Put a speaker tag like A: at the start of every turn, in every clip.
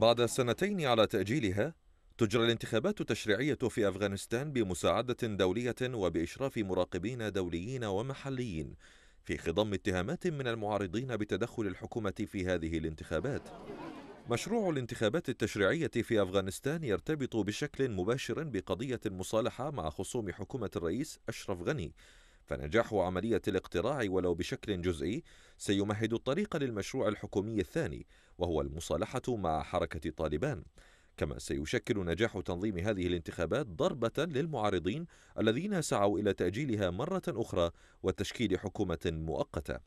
A: بعد سنتين على تأجيلها تجرى الانتخابات التشريعية في أفغانستان بمساعدة دولية وبإشراف مراقبين دوليين ومحليين في خضم اتهامات من المعارضين بتدخل الحكومة في هذه الانتخابات مشروع الانتخابات التشريعية في أفغانستان يرتبط بشكل مباشر بقضية المصالحة مع خصوم حكومة الرئيس أشرف غني فنجاح عملية الاقتراع ولو بشكل جزئي سيمهد الطريق للمشروع الحكومي الثاني وهو المصالحة مع حركة طالبان كما سيشكل نجاح تنظيم هذه الانتخابات ضربة للمعارضين الذين سعوا إلى تأجيلها مرة أخرى وتشكيل حكومة مؤقتة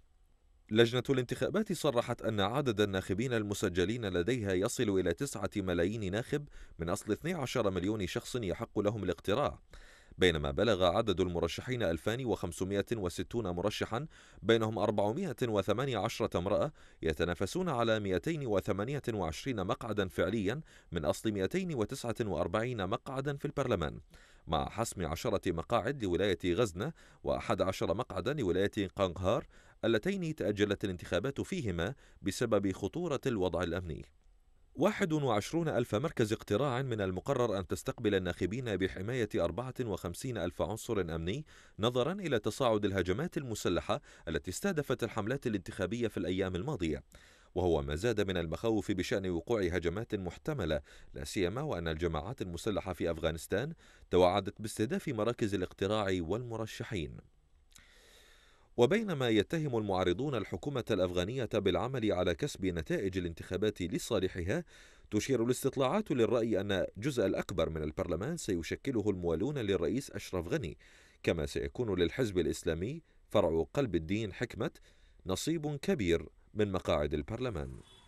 A: لجنة الانتخابات صرحت أن عدد الناخبين المسجلين لديها يصل إلى تسعة ملايين ناخب من أصل 12 مليون شخص يحق لهم الاقتراع بينما بلغ عدد المرشحين 2560 مرشحا بينهم 418 امرأة يتنافسون على 228 مقعدا فعليا من أصل 249 مقعدا في البرلمان مع حسم عشرة مقاعد لولاية غزنة وأحد عشر مقعدا لولاية قانغهار اللتين تأجلت الانتخابات فيهما بسبب خطورة الوضع الأمني 21 ألف مركز اقتراع من المقرر أن تستقبل الناخبين بحماية 54 ألف عنصر أمني نظرا إلى تصاعد الهجمات المسلحة التي استهدفت الحملات الانتخابية في الأيام الماضية وهو ما زاد من المخاوف بشأن وقوع هجمات محتملة لا سيما وأن الجماعات المسلحة في أفغانستان توعدت باستهداف مراكز الاقتراع والمرشحين وبينما يتهم المعارضون الحكومة الأفغانية بالعمل على كسب نتائج الانتخابات لصالحها تشير الاستطلاعات للرأي أن الجزء الأكبر من البرلمان سيشكله الموالون للرئيس أشرف غني كما سيكون للحزب الإسلامي فرع قلب الدين حكمة نصيب كبير من مقاعد البرلمان